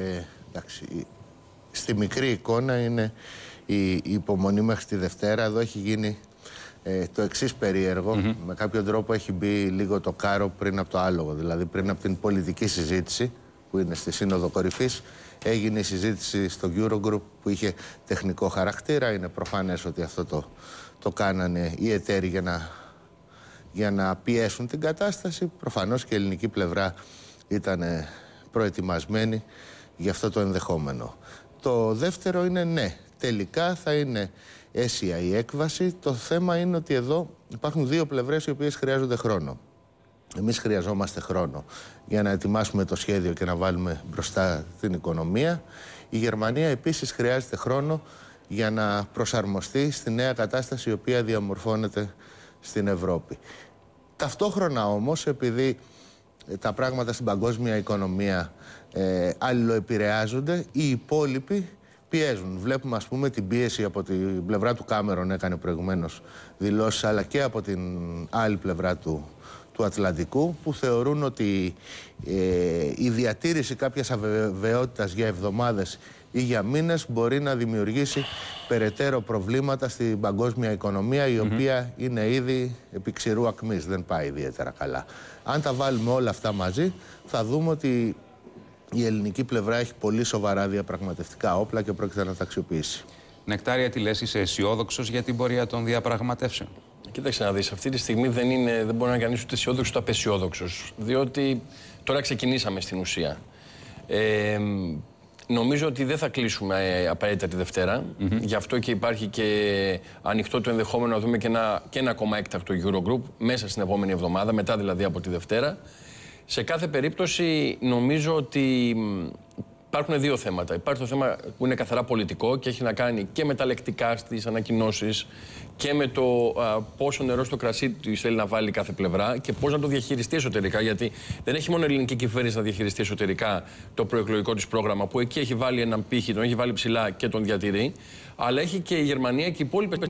Ε, εντάξει, στη μικρή εικόνα είναι η, υπομονή μέχρι τη Δευτέρα. Εδώ έχει γίνει ε, το εξής Με κάποιο τρόπο έχει μπει λίγο το κάρο πριν από το άλογο. Δηλαδή πριν από την πολιτική συζήτηση που είναι στη Σύνοδο Κορυφής, έγινε η συζήτηση στο Eurogroup που είχε τεχνικό χαρακτήρα. Είναι προφανές ότι αυτό το, το κάνανε οι εταίροι για να, για να πιέσουν την κατάσταση. Προφανώς και η ελληνική πλευρά ήταν προετοιμασμένη για αυτό το ενδεχόμενο. Το δεύτερο είναι ναι, τελικά θα είναι αίσια η έκβαση. Το θέμα είναι ότι εδώ υπάρχουν δύο πλευρές οι οποίες χρειάζονται χρόνο. Εμείς χρειαζόμαστε χρόνο για να ετοιμάσουμε το σχέδιο και να βάλουμε μπροστά την οικονομία. Η Γερμανία επίσης χρειάζεται χρόνο για να προσαρμοστεί στη νέα κατάσταση η οποία διαμορφώνεται στην Ευρώπη. Ταυτόχρονα όμως, επειδή ε, τα πράγματα στην παγκόσμια οικονομία ε, αλληλοεπηρεάζονται, οι υπόλοιποι πιέζουν. Βλέπουμε, ας πούμε, την πίεση από την πλευρά του Κάμερον έκανε προηγουμένως δηλώσεις, αλλά και από την άλλη πλευρά του του Ατλαντικού που θεωρούν ότι ε, η διατήρηση κάποιας αβεβαιότητας για εβδομάδες ή για μήνες μπορεί να δημιουργήσει περαιτέρω προβλήματα στην παγκόσμια οικονομία η οποία είναι ήδη επί ξηρού ακμής, δεν πάει ιδιαίτερα καλά. Αν τα βάλουμε όλα αυτά μαζί θα δούμε ότι η ελληνική πλευρά έχει πολύ σοβαρά διαπραγματευτικά όπλα και πρόκειται να τα αξιοποιήσει. Νεκτάρια, τι λες, είσαι αισιόδοξος για την πορεία των διαπραγματεύσεων. Κοίταξε να δεις, αυτή τη στιγμή δεν, είναι, δεν μπορεί να κάνει ούτε αισιόδοξος ούτε απεσιόδοξος. Διότι τώρα ξεκινήσαμε στην ουσία. νομίζω ότι δεν θα κλείσουμε ε, απαραίτητα τη δευτερα Γι' αυτό και υπάρχει και ανοιχτό το ενδεχόμενο να δούμε και ένα, και ένα ακόμα έκτακτο Eurogroup μέσα στην επόμενη εβδομάδα, μετά δηλαδή από τη Δευτέρα. Σε κάθε περίπτωση νομίζω ότι Υπάρχουν δύο θέματα. Υπάρχει το θέμα που είναι καθαρά πολιτικό και έχει να κάνει και με τα λεκτικά στις ανακοινώσεις και με το πόσο νερό στο κρασί του θέλει να βάλει κάθε πλευρά και πώς να το διαχειριστεί εσωτερικά. Γιατί δεν έχει μόνο η ελληνική κυβέρνηση να διαχειριστεί εσωτερικά το προεκλογικό της πρόγραμμα, που εκεί έχει βάλει έναν πύχη, τον έχει βάλει ψηλά και τον διατηρεί, αλλά έχει και η Γερμανία και οι υπόλοιπε